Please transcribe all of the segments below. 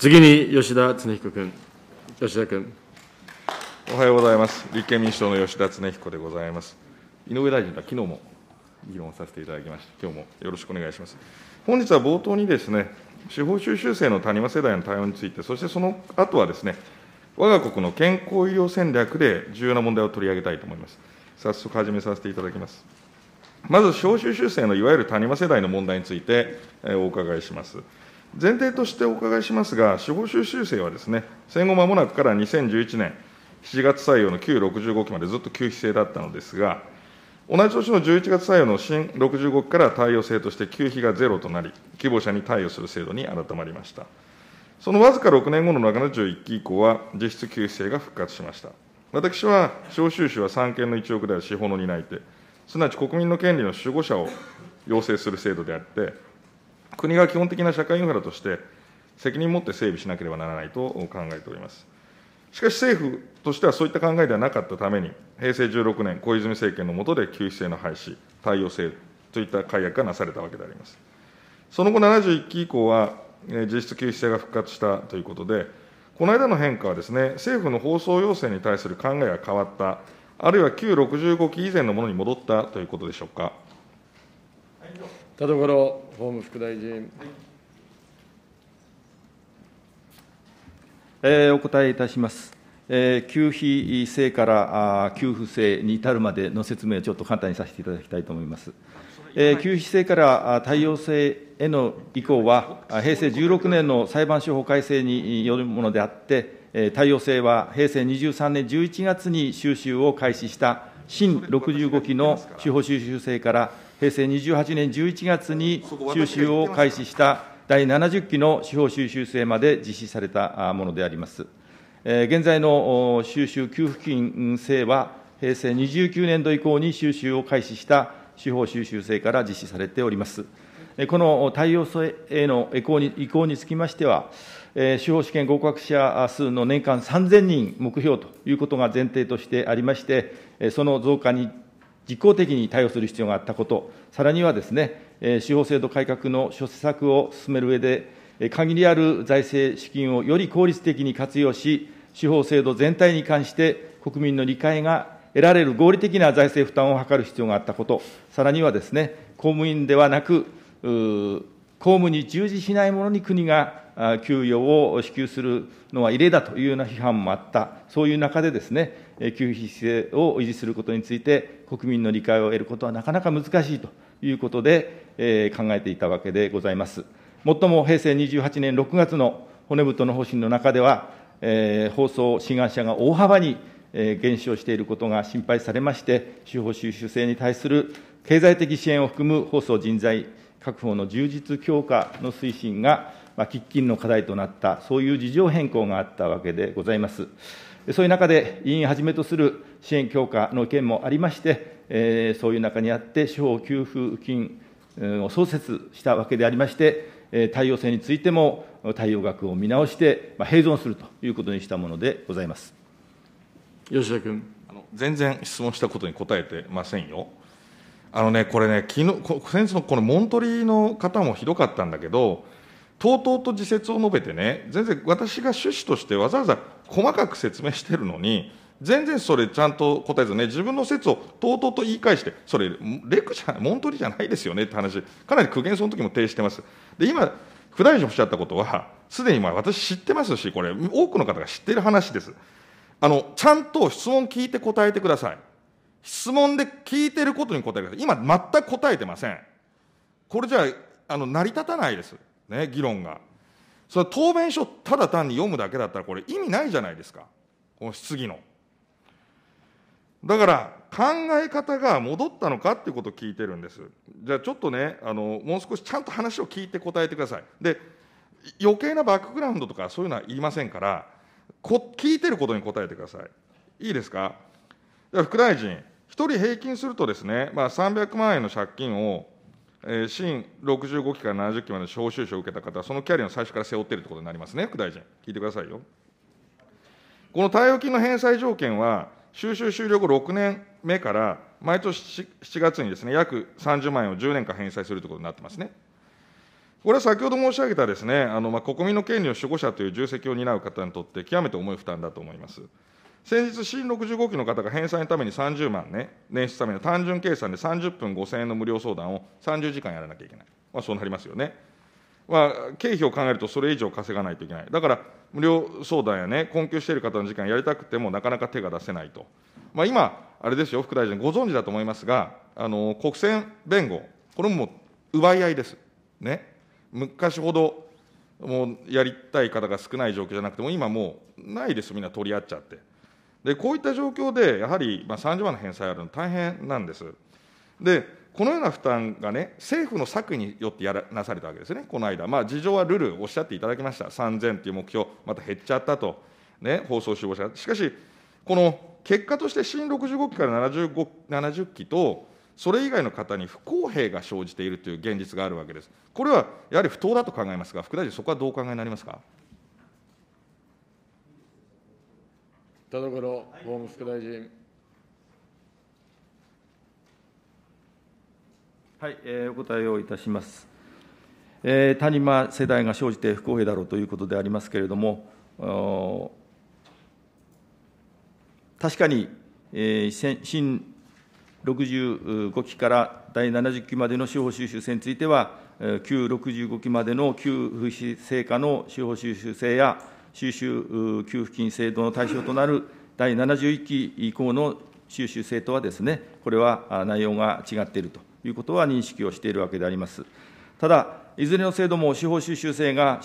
次に吉田恒彦君。吉田君。おはようございます。立憲民主党の吉田恒彦でございます。井上大臣が昨日も議論させていただきました。今日もよろしくお願いします。本日は冒頭にですね、司法修習生の谷間世代の対応について、そしてその後はですね、我が国の健康医療戦略で重要な問題を取り上げたいと思います。早速始めさせていただきます。まず、法修習生のいわゆる谷間世代の問題について、えお伺いします。前提としてお伺いしますが、司法修習生はですね、戦後間もなくから2011年7月採用の旧65期までずっと給付制だったのですが、同じ年の11月採用の新65期から対応制として給費がゼロとなり、希望者に貸与する制度に改まりました。そのわずか6年後のの1期以降は、実質給付制が復活しました。私は、小収支は三権の一億である司法の担い手、すなわち国民の権利の守護者を要請する制度であって、国が基本的な社会インフラとして、責任を持って整備しなければならないと考えております。しかし政府としてはそういった考えではなかったために、平成16年、小泉政権の下で給付制の廃止、対応制といった改悪がなされたわけであります。その後71期以降は、実質給付制が復活したということで、この間の変化はですね、政府の放送要請に対する考えが変わった、あるいは旧65期以前のものに戻ったということでしょうか。田所法務副大臣。お答えいたします。給費制から給付制に至るまでの説明をちょっと簡単にさせていただきたいと思います。給付制から対応制への移行は、平成16年の裁判所法改正によるものであって、対応制は平成23年11月に収集を開始した新65期の司法収集制から平成28年11月に収集を開始した第70期の司法収集制まで実施されたものであります。現在の収集給付金制は、平成29年度以降に収集を開始した司法収集制から実施されております。この対応への移行に移行につきましては、司法試験合格者数の年間3000人目標ということが前提としてありまして、その増加に実効的に対応する必要があったこと、さらにはですね、司法制度改革の諸施策を進めるうえで、限りある財政資金をより効率的に活用し、司法制度全体に関して国民の理解が得られる合理的な財政負担を図る必要があったこと、さらにはですね、公務員ではなく、公務に従事しないものに国が給与を支給するのは異例だというような批判もあった、そういう中でですね、給付姿勢を維持することについて、国民の理解を得ることはなかなか難しいということで、え考えていたわけでございます。もっとも平成28年6月の骨太の方針の中では、え放送志願者が大幅に減少していることが心配されまして、司法収集制に対する経済的支援を含む放送人材確保の充実強化の推進が喫緊の課題となった、そういう事情変更があったわけでございます。そういう中で、委員はじめとする支援強化の件もありまして、えそういう中にあって、司法給付金を創設したわけでありまして、対応性についても対応額を見直して、ま併存するということにしたものでございます。吉田君。あの全然質問したことに答えてませんよ。あのね、これね、昨日こ先日のこのモントリーの方もひどかったんだけど、とうとうと自説を述べてね、全然私が趣旨としてわざわざ細かく説明してるのに、全然それちゃんと答えずね、自分の説をとうとうと言い返して、それ、レクじゃない、モントリじゃないですよねって話、かなり苦言その時も呈してます。で、今、副大臣おっしゃったことは、すでにまあ私知ってますし、これ、多くの方が知ってる話です。あの、ちゃんと質問聞いて答えてください。質問で聞いてることに答えてください。今、全く答えてません。これじゃあ、あの、成り立たないです。ね、議論が。それは答弁書ただ単に読むだけだったらこれ意味ないじゃないですか。この質疑の。だから考え方が戻ったのかっていうことを聞いてるんです。じゃあちょっとね、あの、もう少しちゃんと話を聞いて答えてください。で、余計なバックグラウンドとかそういうのは言いませんから、こ聞いてることに答えてください。いいですかじゃあ副大臣、1人平均するとですね、まあ、300万円の借金をえー、シ65期から70期までの召集書を受けた方は、そのキャリアの最初から背負っているということになりますね、副大臣、聞いてくださいよ。この対応金の返済条件は、収集終了後6年目から、毎年7月にですね、約30万円を10年間返済するということになってますね。これは先ほど申し上げたですね、あのまあ国民の権利の守護者という重責を担う方にとって、極めて重い負担だと思います。先日、新65期の方が返済のために30万ね、捻出ための単純計算で30分5000円の無料相談を30時間やらなきゃいけない。まあ、そうなりますよね。まあ、経費を考えるとそれ以上稼がないといけない。だから、無料相談やね、困窮している方の時間やりたくてもなかなか手が出せないと。まあ、今、あれですよ、副大臣、ご存知だと思いますが、あの国選弁護、これも奪い合いです。ね。昔ほどもうやりたい方が少ない状況じゃなくても、今もうないです、みんな取り合っちゃって。でこういった状況で、やはりまあ30万の返済あるの大変なんです。で、このような負担がね、政府の策によってやらなされたわけですね、この間、まあ、事情はルール、おっしゃっていただきました、3000という目標、また減っちゃったと、ね、放送死亡者、しかし、この結果として新65期から70期と、それ以外の方に不公平が生じているという現実があるわけです。これはやはり不当だと考えますが、副大臣、そこはどうお考えになりますか。田所法務副大臣。はい、えー、お答えをいたします。えー、谷間世代が生じて不公平だろうということでありますけれども、確かに、えー、新65期から第70期までの司法修習制については、旧65期までの旧不成果の司法修習制や、収集給付金制度の対象となる第71期以降の収集制度はですね、これは内容が違っているということは認識をしているわけであります。ただ、いずれの制度も司法収集制が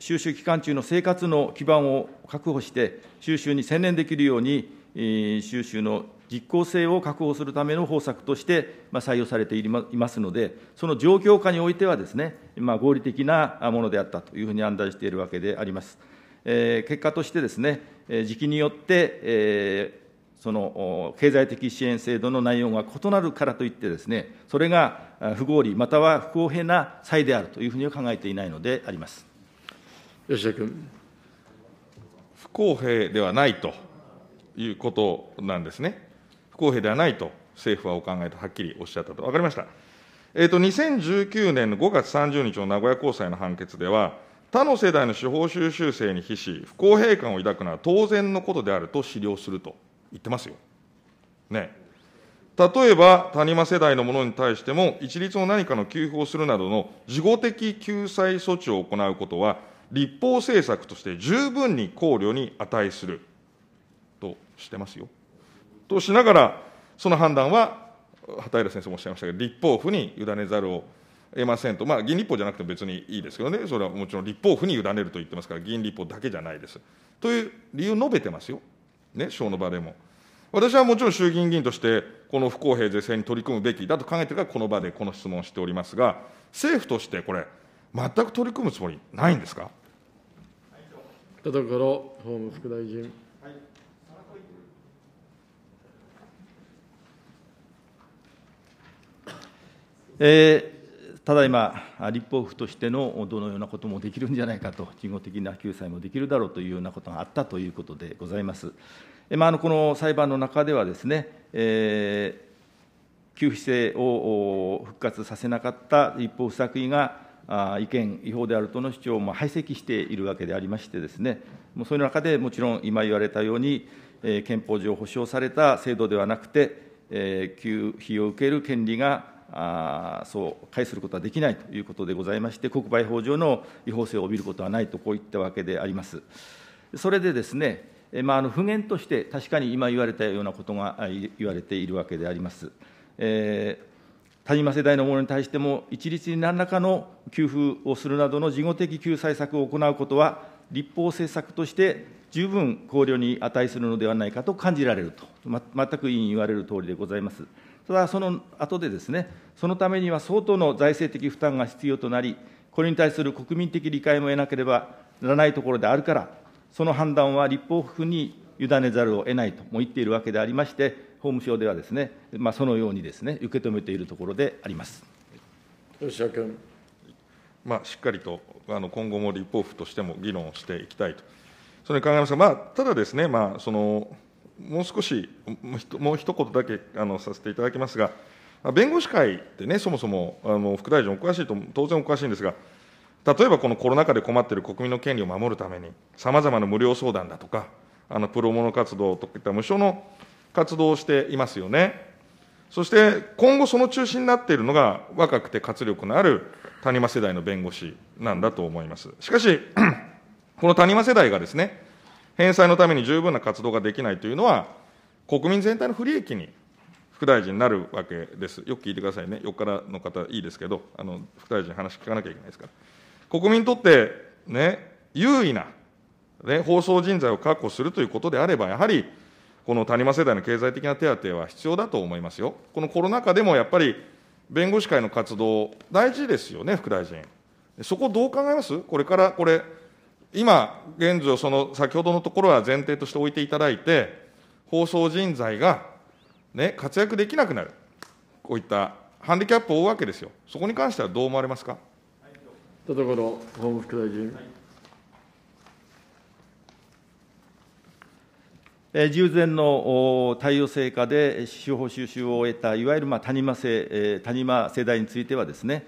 収集期間中の生活の基盤を確保して、収集に専念できるように、収集の実効性を確保するための方策として、まあ、採用されていますので、その状況下においてはですね、まあ、合理的なものであったというふうに案内しているわけであります。えー、結果としてですね、時期によって、えー、その経済的支援制度の内容が異なるからといってですね、それが不合理、または不公平な際であるというふうには考えていないのであります吉田君。不公平ではないということなんですね。不公平ではないと政府はお考えとはっきりおっしゃったと。分かりました。えーと、と2019年の5月30日の名古屋高裁の判決では、他の世代の司法修習生に比し、不公平感を抱くのは当然のことであると資料すると言ってますよ。ね。例えば、谷間世代のものに対しても、一律の何かの給付をするなどの事後的救済措置を行うことは、立法政策として十分に考慮に値するとしてますよ。としながら、その判断は、畑浦先生もおっしゃいましたが、立法府に委ねざるを得ませんと、まあ、議員立法じゃなくても別にいいですけどね、それはもちろん立法府に委ねると言ってますから、議員立法だけじゃないです。という理由述べてますよ、ね、省の場でも。私はもちろん衆議院議員として、この不公平是正に取り組むべきだと考えてから、この場でこの質問をしておりますが、政府としてこれ、全く取り組むつもりないんですか。田所法務副大臣。えーただいま、立法府としてのどのようなこともできるんじゃないかと、人工的な救済もできるだろうというようなことがあったということでございます。まあ、この裁判の中ではですね、えー、給付制を復活させなかった立法府作為が違憲、違法であるとの主張を排斥しているわけでありましてですね、もうそういう中でもちろん今言われたように、え憲法上保障された制度ではなくて、えー、給付を受ける権利があそう解することはできないということでございまして、国賠法上の違法性を帯びることはないと、こういったわけであります。それでですね、まあ、あの不言として、確かに今言われたようなことが言われているわけであります。えー谷間世代の者に対しても、一律に何らかの給付をするなどの事後的救済策を行うことは、立法政策として十分考慮に値するのではないかと感じられると、ま、全く委員言われる通りでございます。それはその後でですね、そのためには相当の財政的負担が必要となり、これに対する国民的理解も得なければならないところであるから、その判断は立法府に委ねざるを得ないとも言っているわけでありまして、法務省ではですね、まあ、そのようにですね、受け止めているところであります。吉田君。まあ、しっかりとあの今後も立法府としても議論をしていきたいと。それに考えますが、まあ、ただですね、まあ、そのもう少し、もう一言だけあのさせていただきますが、弁護士会ってね、そもそもあの副大臣、お詳しいと、当然お詳しいんですが、例えばこのコロナ禍で困っている国民の権利を守るために、さまざまな無料相談だとか、あのプロモノ活動といった無償の活動をしていますよね。そして今後、その中心になっているのが、若くて活力のある谷間世代の弁護士なんだと思います。しかし、この谷間世代がですね、返済のために十分な活動ができないというのは、国民全体の不利益に副大臣になるわけです。よく聞いてくださいね。横からの方いいですけど、あの、副大臣話聞かなきゃいけないですから。国民にとって、ね、優位な、ね、放送人材を確保するということであれば、やはり、この谷間世代の経済的な手当は必要だと思いますよ。このコロナ禍でもやっぱり、弁護士会の活動、大事ですよね、副大臣。そこどう考えますこれから、これ、今、現状、その先ほどのところは前提として置いていただいて、放送人材が、ね、活躍できなくなる、こういったハンディキャップを負うわけですよ、そこに関してはどう思われますか。田所法務副大臣。従前の対応成果で司法収集を終えた、いわゆるまあ谷間世谷間世代についてはですね、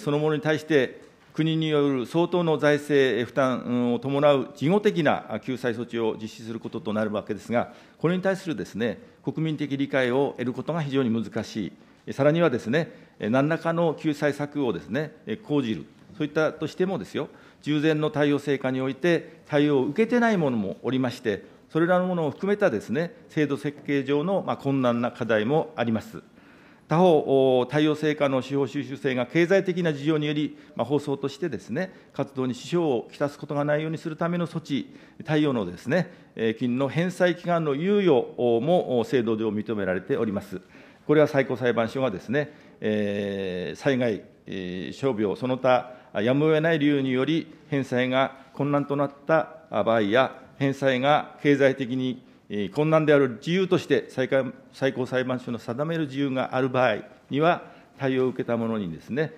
そのものに対して、国による相当の財政負担を伴う事後的な救済措置を実施することとなるわけですが、これに対するですね、国民的理解を得ることが非常に難しい、さらにはですね、何らかの救済策をですね、講じる、そういったとしてもですよ、従前の対応成果において、対応を受けてないものもおりまして、それらのものを含めたですね、制度設計上の困難な課題もあります。他方、太陽性化の司法収集性が経済的な事情により、まあ、放送としてですね、活動に支障をきたすことがないようにするための措置、太陽のですね、金の返済期間の猶予も制度上認められております。これは最高裁判所がですね、えー、災害、えー、傷病、その他、やむを得ない理由により、返済が困難となった場合や、返済が経済的に困難である自由として最高裁判所の定める自由がある場合には、対応を受けた者にですね、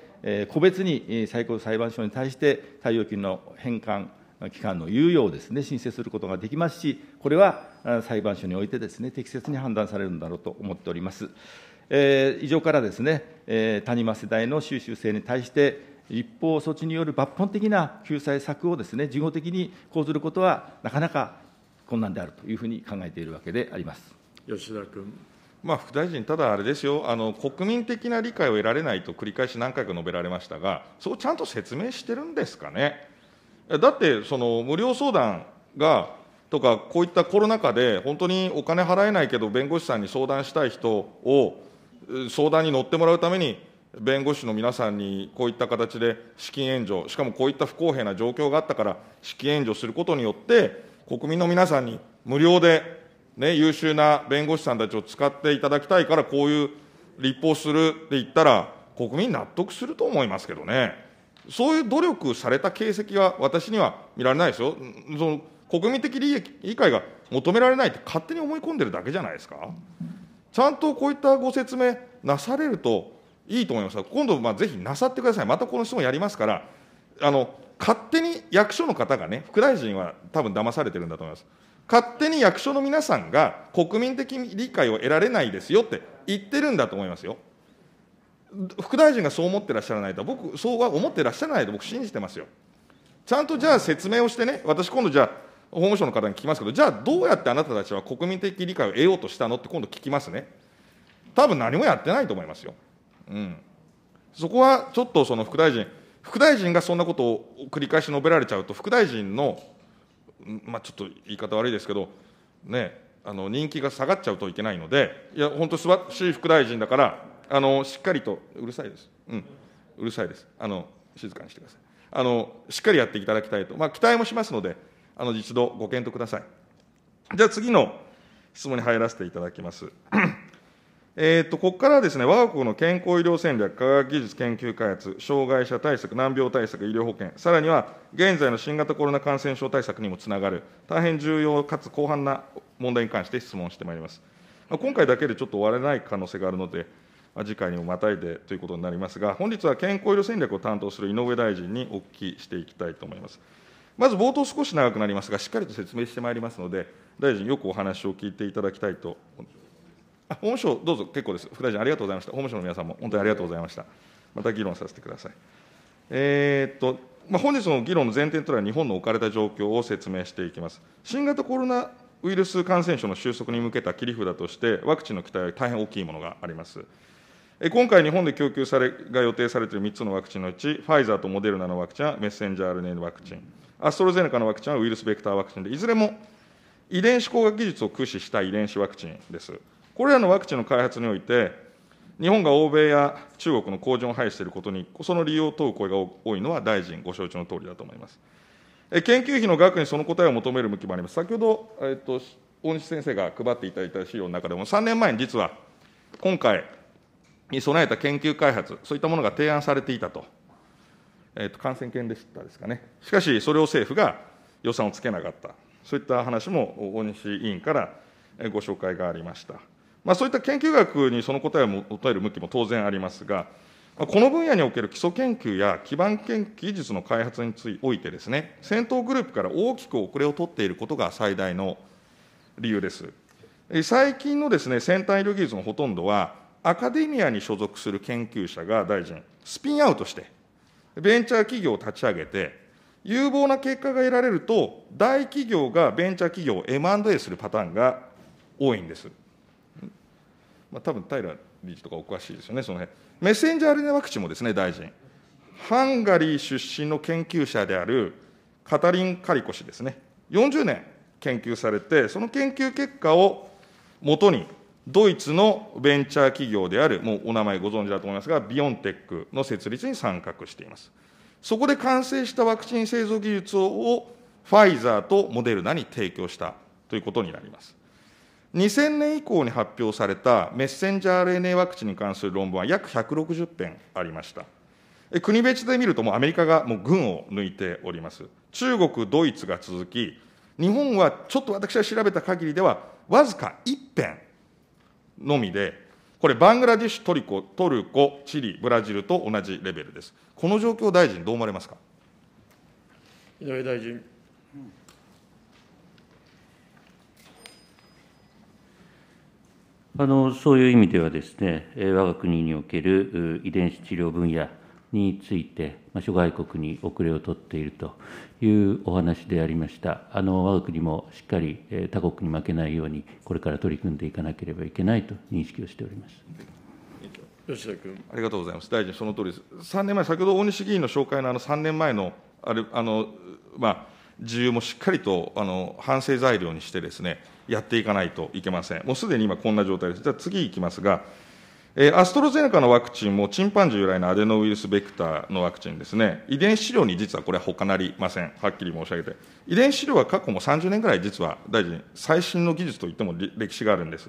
個別に最高裁判所に対して対応金の返還期間の猶予をですね、申請することができますし、これは裁判所においてですね、適切に判断されるんだろうと思っております。えー、以上からですね、えー、谷間世代の収集性に対して、一方措置による抜本的な救済策をですね、事後的に講ずることは、なかなか困難であるというふうに考えているわけであります吉田君。まあ、副大臣、ただあれですよあの、国民的な理解を得られないと繰り返し何回か述べられましたが、そうちゃんと説明してるんですかね。だってその無料相談がとか、こういったコロナ禍で、本当にお金払えないけど、弁護士さんに相談したい人を、相談に乗ってもらうために、弁護士の皆さんにこういった形で資金援助、しかもこういった不公平な状況があったから、資金援助することによって、国民の皆さんに無料で、ね、優秀な弁護士さんたちを使っていただきたいから、こういう立法するって言ったら、国民納得すると思いますけどね。そういう努力された形跡は私には見られないですよ。その国民的利益理解が求められないって勝手に思い込んでるだけじゃないですか。ちゃんとこういったご説明なされるといいと思います。今度、まぜひなさってください。またこの質問やりますから、あの、勝手に役所の方がね、副大臣は多分騙されてるんだと思います。勝手に役所の皆さんが国民的理解を得られないですよって言ってるんだと思いますよ。副大臣がそう思ってらっしゃらないと、僕、そうは思ってらっしゃらないと僕、信じてますよ。ちゃんとじゃあ説明をしてね、私、今度じゃあ、法務省の方に聞きますけど、じゃあどうやってあなたたちは国民的理解を得ようとしたのって今度聞きますね。多分何もやってないと思いますよ。うん。そこはちょっとその副大臣、副大臣がそんなことを繰り返し述べられちゃうと、副大臣の、まあ、ちょっと言い方悪いですけど、ね、あの人気が下がっちゃうといけないので、いや、本当、素晴らしい副大臣だから、あのしっかりと、うるさいです、うん、うるさいですあの、静かにしてくださいあの、しっかりやっていただきたいと、まあ、期待もしますので、あの一度ご検討ください。じゃあ、次の質問に入らせていただきます。えーと、ここからはですね、我が国の健康医療戦略、科学技術研究開発、障害者対策、難病対策、医療保険、さらには現在の新型コロナ感染症対策にもつながる、大変重要かつ広範な問題に関して質問してまいります。今回だけでちょっと終われない可能性があるので、次回にもまたいでということになりますが、本日は健康医療戦略を担当する井上大臣にお聞きしていきたいと思います。まず冒頭少し長くなりますが、しっかりと説明してまいりますので、大臣、よくお話を聞いていただきたいとあ法務省、どうぞ結構です、副大臣、ありがとうございました、法務省の皆さんも本当にありがとうございました、また議論させてください。えー、っとまあ、本日の議論の前提となる日本の置かれた状況を説明していきます。新型コロナウイルス感染症の収束に向けた切り札として、ワクチンの期待は大変大きいものがあります。今回、日本で供給されが予定されている3つのワクチンのうち、ファイザーとモデルナのワクチンはメッセンジャー RNA ワクチン、アストロゼネカのワクチンはウイルスベクターワクチンで、いずれも遺伝子工学技術を駆使した遺伝子ワクチンです。これらのワクチンの開発において、日本が欧米や中国の工場を排していることに、その理由を問う声が多いのは大臣、ご承知のとおりだと思います。研究費の額にその答えを求める向きもあります。先ほど、えっと、大西先生が配っていただいた資料の中でも、3年前に実は、今回に備えた研究開発、そういったものが提案されていたと、えっと、感染研でしたですかね。しかし、それを政府が予算をつけなかった、そういった話も大西委員からご紹介がありました。まあ、そういった研究学にその答えを求える向きも当然ありますが、この分野における基礎研究や基盤研究技術の開発についおいてですね、先頭グループから大きく遅れを取っていることが最大の理由です。最近のですね、先端医療技術のほとんどは、アカデミアに所属する研究者が大臣、スピンアウトして、ベンチャー企業を立ち上げて、有望な結果が得られると、大企業がベンチャー企業を M&A するパターンが多いんです。まあ、多分平理事とかお詳しいですよね、その辺メッセンジャー RNA ワクチンもですね、大臣、ハンガリー出身の研究者であるカタリン・カリコ氏ですね、40年研究されて、その研究結果をもとに、ドイツのベンチャー企業である、もうお名前ご存知だと思いますが、ビオンテックの設立に参画しています。そこで完成したワクチン製造技術をファイザーとモデルナに提供したということになります。2000年以降に発表されたメッセンジャー RNA ワクチンに関する論文は約160編ありました。国別で見ると、もうアメリカがもう群を抜いております。中国、ドイツが続き、日本はちょっと私が調べた限りでは、わずか1編のみで、これ、バングラディッシュ、トリコ、トルコ、チリ、ブラジルと同じレベルです。この状況、大臣、どう思われますか。井上大臣。うんあのそういう意味ではですね、我が国における遺伝子治療分野について、諸外国に遅れを取っているというお話でありました、あの我が国もしっかり他国に負けないように、これから取り組んでいかなければいけないと認識をしております。吉田君ありがとうございます、大臣、その通りです、3年前、先ほど大西議員の紹介のあの3年前のあれあの、まあ、自由もしっかりとあの反省材料にしてですね、やっていかないといけません。もうすでに今こんな状態です。じゃあ次いきますが、えー、アストロゼネカのワクチンもチンパンジー由来のアデノウイルスベクターのワクチンですね、遺伝子療に実はこれは他なりません。はっきり申し上げて。遺伝子療は過去も30年ぐらい実は大臣、最新の技術といっても歴史があるんです。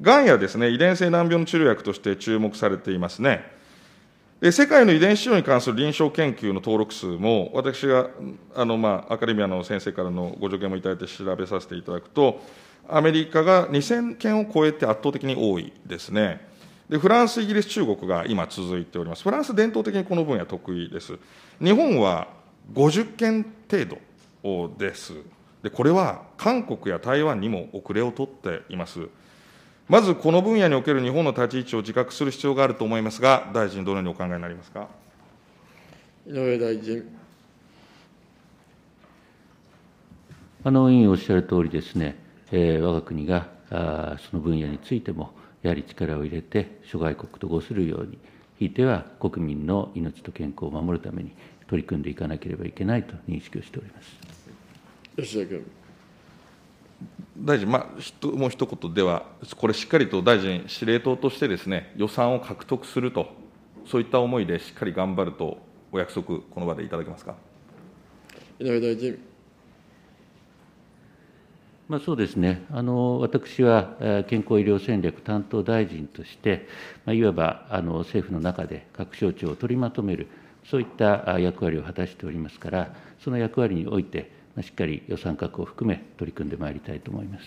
がんやですね、遺伝性難病の治療薬として注目されていますね。世界の遺伝子量に関する臨床研究の登録数も、私があの、まあ、アカデミアの先生からのご助言もいただいて調べさせていただくと、アメリカが2000件を超えて圧倒的に多いですね。で、フランス、イギリス、中国が今続いております。フランス、伝統的にこの分野得意です。日本は50件程度です。で、これは韓国や台湾にも遅れを取っています。まずこの分野における日本の立ち位置を自覚する必要があると思いますが、大臣、どのようにお考えになりますか。井上大臣。あの委員おっしゃる通りですね、えー、我が国があその分野についても、やはり力を入れて、諸外国と合するように、ひいては国民の命と健康を守るために取り組んでいかなければいけないと認識をしております。吉田君。大臣、まあ、ひともう一言では、これ、しっかりと大臣、司令塔としてです、ね、予算を獲得すると、そういった思いでしっかり頑張ると、お約束、この場でいただけますか。井上大臣まあ、そうですね、あの私は健康医療戦略担当大臣として、まあ、いわばあの政府の中で各省庁を取りまとめる、そういった役割を果たしておりますから、その役割において、しっかり予算確保を含め、取り組んでまいりたいと思います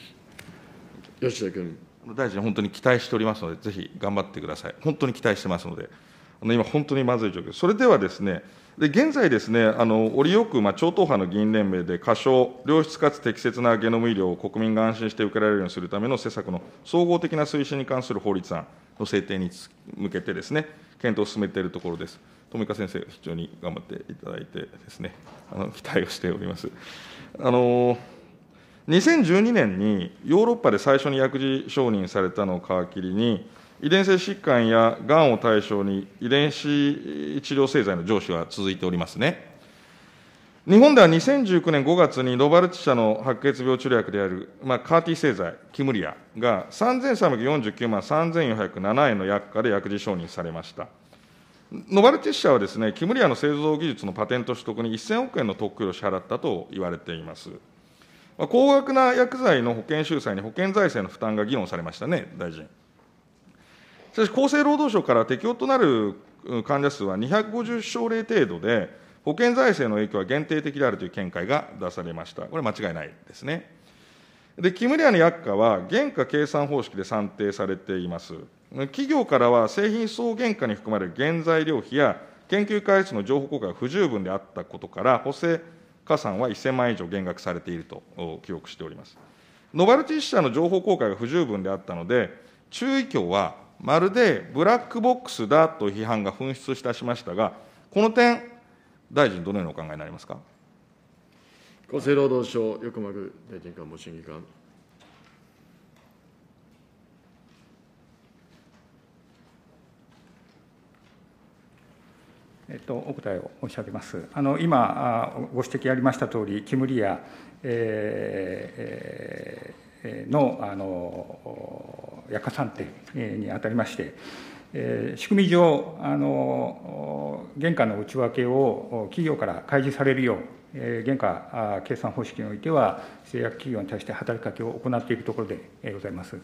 吉田君。大臣、本当に期待しておりますので、ぜひ頑張ってください、本当に期待してますので、あの今、本当にまずい状況、それではですね、で現在ですね、あの折よく、まあ、超党派の議員連盟で、過少、良質かつ適切なゲノム医療を国民が安心して受けられるようにするための施策の総合的な推進に関する法律案の制定に向けてですね、検討を進めているところです。富川先生非常に頑張っていただいてですね、あの期待をしております。あの2012年にヨーロッパで最初に薬事承認されたのを皮切りに、遺伝性疾患やがんを対象に遺伝子治療製剤の上司は続いておりますね。日本では2019年5月にノバルチ社の白血病治療薬である、まあ、カーティ製剤、キムリアが3349万3407円の薬価で薬事承認されました。ノバルティ社はですね、キムリアの製造技術のパテント取得に1000億円の特許を支払ったと言われています。まあ、高額な薬剤の保険収載に保険財政の負担が議論されましたね、大臣。しかし、厚生労働省から適用となる患者数は250症例程度で、保険財政の影響は限定的であるという見解が出されました。これ間違いないですね。で、キムリアの薬価は原価計算方式で算定されています。企業からは製品総原価に含まれる原材料費や研究開発の情報公開が不十分であったことから、補正加算は1000万円以上減額されていると記憶しております。ノバルティ社の情報公開が不十分であったので、注意挙はまるでブラックボックスだと批判が噴出したしましたが、この点、大臣、どのようにお考えになりますか。厚生労働省、横間大臣官房審議官。えっと、お答えを申し上げます。あの今、ご指摘ありましたとおり、キムリア、えー、のあの薬価算定にあたりまして、えー、仕組み上あの、原価の内訳を企業から開示されるよう、え原価計算方式においては、製薬企業に対して働きかけを行っているところでございます。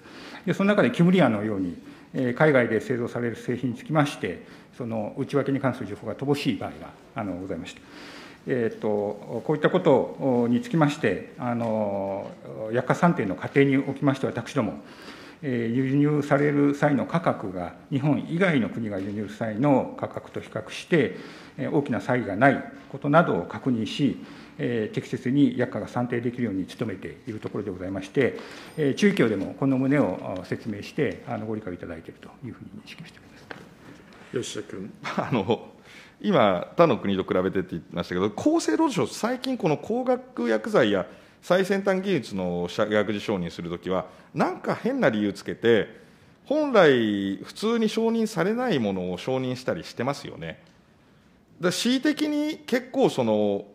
でその中でキムリアのように海外で製造される製品につきまして、その内訳に関する情報が乏しい場合があのございました。えーと、こういったことにつきまして、あの薬価算定の過程におきまして私ども、えー、輸入される際の価格が、日本以外の国が輸入する際の価格と比較して、えー、大きな差異がないことなどを確認し、え適切に薬価が算定できるように努めているところでございまして、えー、中京でもこの旨を説明して、あのご理解いただいているというふうに認識しております吉田君。あの今、他の国と比べてって言ってましたけど、厚生労働省、最近、この高額薬剤や最先端技術の薬事承認するときは、なんか変な理由つけて、本来、普通に承認されないものを承認したりしてますよね。だ恣意的に結構その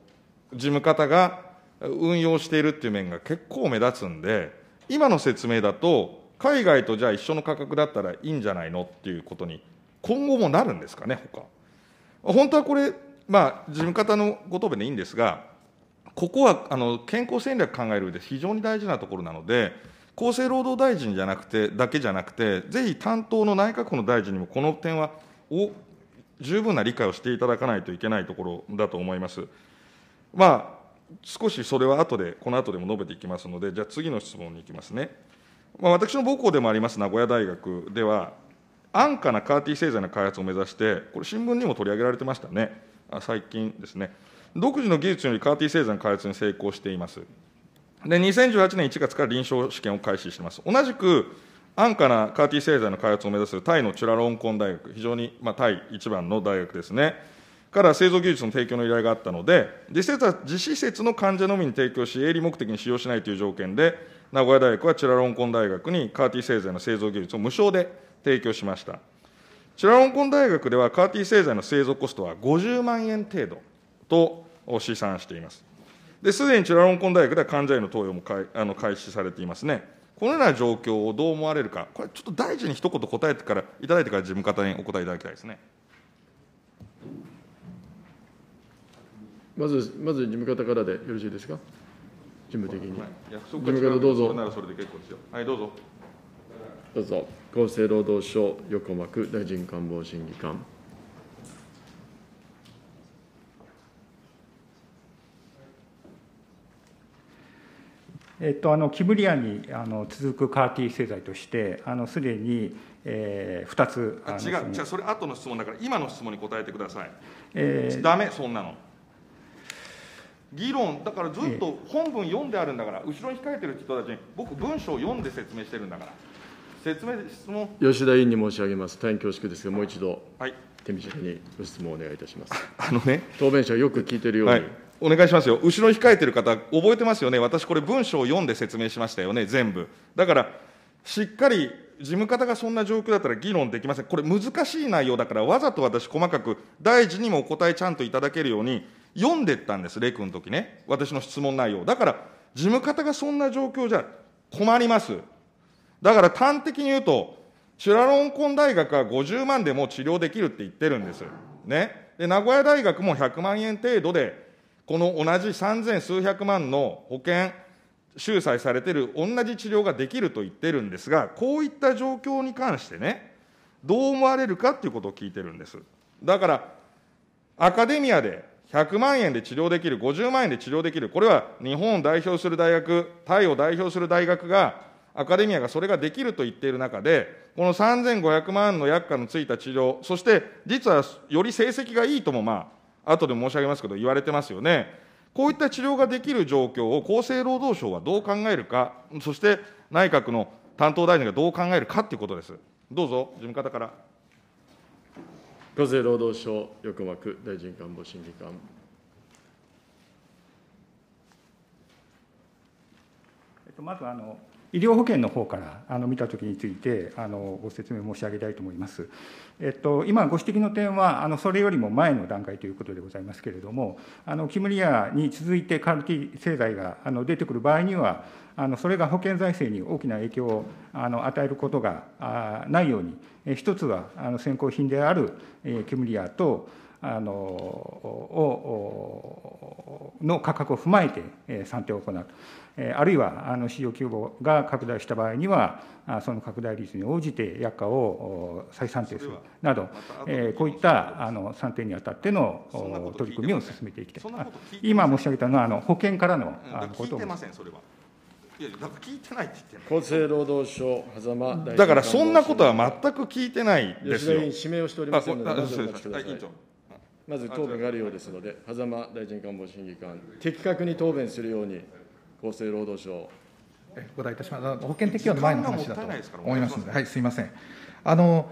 事務方が運用しているっていう面が結構目立つんで、今の説明だと、海外とじゃあ一緒の価格だったらいいんじゃないのっていうことに、今後もなるんですかね、ほか。本当はこれ、まあ、事務方のご答弁でいいんですが、ここはあの健康戦略考える上で非常に大事なところなので、厚生労働大臣じゃなくてだけじゃなくて、ぜひ担当の内閣府の大臣にもこの点はお十分な理解をしていただかないといけないところだと思います。まあ、少しそれは後で、この後でも述べていきますので、じゃあ次の質問に行きますね。まあ、私の母校でもあります名古屋大学では、安価なカーティ製剤の開発を目指して、これ、新聞にも取り上げられてましたね、あ最近ですね、独自の技術によりカーティ製剤の開発に成功しています。で、2018年1月から臨床試験を開始しています。同じく安価なカーティ製剤の開発を目指すタイのチュラロンコン大学、非常に、まあ、タイ一番の大学ですね。から製造技術の提供の依頼があったので、実施設自施設の患者のみに提供し、営利目的に使用しないという条件で、名古屋大学はチラロンコン大学にカーティ製剤の製造技術を無償で提供しました。チラロンコン大学ではカーティ製剤の製造コストは50万円程度と試算しています。で、すでにチラロンコン大学では患者への投与もかいあの開始されていますね。このような状況をどう思われるか、これちょっと大事に一言答えてから、いただいてから事務方にお答えいただきたいですね。まず、まず事務方からでよろしいですか、事務的に。約束が事務方どうぞ。ならそれで結構ですよ。はい、どうぞ。どうぞ、厚生労働省横幕大臣官房審議官。えっと、あのキムリアにあの続くカーティー製剤として、すでに、えー、2つあ違う、じゃそれ後の質問だから、今の質問に答えてください。えー、ダメそんなの。議論、だからずっと本文読んであるんだから、後ろに控えてる人たちに、僕、文章を読んで説明してるんだから、説明、質問吉田委員に申し上げます、大変恐縮ですが、もう一度、はい、手短にご質問をお願いいたします。あのね、答弁者、よく聞いてるように、はい、お願いしますよ、後ろに控えてる方、覚えてますよね、私、これ、文章を読んで説明しましたよね、全部。だからしっかり事務方がそんな状況だったら議論できません、これ、難しい内容だから、わざと私、細かく、大臣にもお答えちゃんといただけるように、読んでったんです、レク君の時ね、私の質問内容。だから、事務方がそんな状況じゃ困ります。だから端的に言うと、チュラロンコン大学は50万でも治療できるって言ってるんです。ね。で、名古屋大学も100万円程度で、この同じ3000数百万の保険、収載されてる同じ治療ができると言ってるんですが、こういった状況に関してね、どう思われるかっていうことを聞いてるんです。だから、アカデミアで100万円で治療できる、50万円で治療できる、これは日本を代表する大学、タイを代表する大学が、アカデミアがそれができると言っている中で、この3500万の薬価のついた治療、そして実はより成績がいいとも、まあ後で申し上げますけど、言われてますよね。こういった治療ができる状況を厚生労働省はどう考えるか、そして内閣の担当大臣がどう考えるかということです。どうぞ、事務方から。厚生労働省、横幕大臣官房審議官。まずあの医療保険の方からあの見たときについてあの、ご説明申し上げたいと思います。えっと、今、ご指摘の点はあの、それよりも前の段階ということでございますけれども、あのキムリアに続いてカルティ製剤があの出てくる場合には、あのそれが保険財政に大きな影響をあの与えることがないように、一つはあの先行品であるキムリアと、あのをの価格を踏まえて算定を行う、あるいはあの市場規模が拡大した場合には、その拡大率に応じて薬価を再算定するなど、こういったあの算定にあたっての取り組みを進めていきたい。今申し上げたのはあの保険からのことを。いや、なんか聞いてないって言って厚生労働省、狭間だからそんなことは全く聞いてないですよ。吉田委員、指名をしておりますので、委まず答弁があるようですので、狭間大臣官房審議官、的確に答弁するように、厚生労働省。お答えいたします。保険適用の前の話だと思いますので、はい、すみません。あの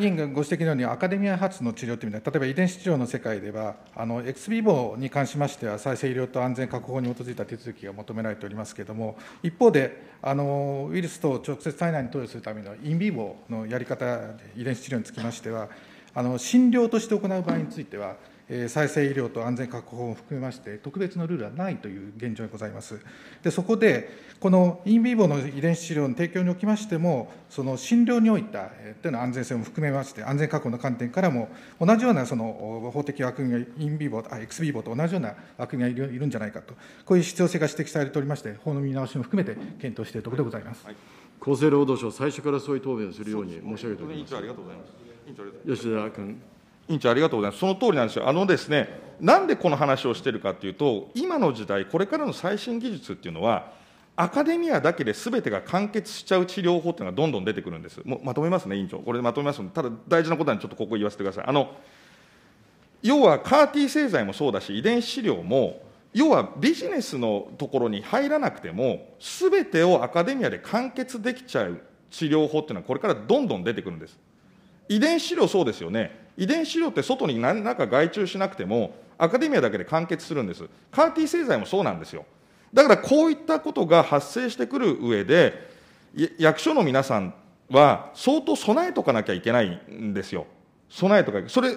委員がご指摘のように、アカデミア発の治療という意味では、例えば遺伝子治療の世界では、あのエクスビーボに関しましては、再生医療と安全確保に基づいた手続きが求められておりますけれども、一方で、あのウイルスと直接体内に投与するためのインビーボのやり方、遺伝子治療につきましては、診療として行う場合については、再生医療と安全確保法を含めまして、特別のルールはないという現状にございます。でそこで、このインビーボの遺伝子治療の提供におきましても、その診療においた、えというのは安全性も含めまして、安全確保の観点からも、同じようなその法的枠組みが、インビーボ、あ、エクスビーボと同じような枠組みがいるんじゃないかと、こういう必要性が指摘されておりまして、法の見直しも含めて検討しているところでございます。はい、厚生労働省、最初からそういう答弁をするように申し上げております。吉田君。委員長、ありがとうございます。その通りなんですよ。あのですね、なんでこの話をしているかというと、今の時代、これからの最新技術っていうのは、アカデミアだけですべてが完結しちゃう治療法っていうのがどんどん出てくるんです。もうまとめますね、委員長。これでまとめますので、ただ大事なことはちょっとここ言わせてください。あの、要はカーティ製剤もそうだし、遺伝子治療も、要はビジネスのところに入らなくても、すべてをアカデミアで完結できちゃう治療法っていうのは、これからどんどん出てくるんです。遺伝子量、そうですよね。遺伝子量って外に何らか外注しなくても、アカデミアだけで完結するんです。カーティ製剤もそうなんですよ。だからこういったことが発生してくる上で、役所の皆さんは相当備えとかなきゃいけないんですよ。備えとか、それ、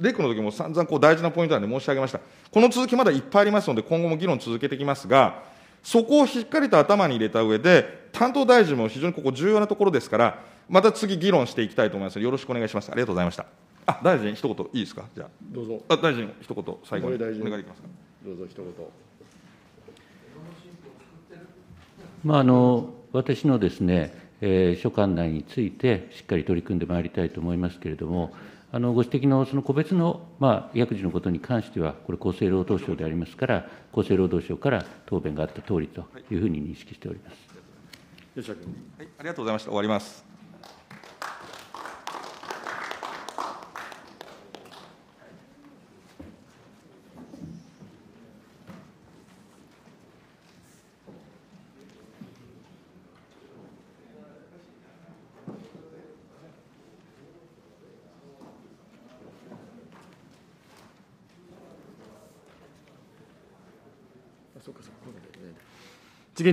レクの時も散々こう大事なポイントなんで申し上げました。この続きまだいっぱいありますので、今後も議論続けていきますが、そこをしっかりと頭に入れた上で、担当大臣も非常にここ重要なところですから、また次議論していきたいと思いますよろしくお願いします。ありがとうございました。あ、大臣、一言いいですか。じゃどうぞ。あ、大臣、一言、最後にお願いできますか。どうぞ、一言。まあ、あの、私のですね、えー、所管内について、しっかり取り組んでまいりたいと思いますけれども。あのご指摘のその個別の、まあ、薬事のことに関しては、これ、厚生労働省でありますから、厚生労働省から答弁があったとおりというふうに認識しております。はい、吉田君、はい、ありがとうございました。終わります。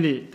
次に、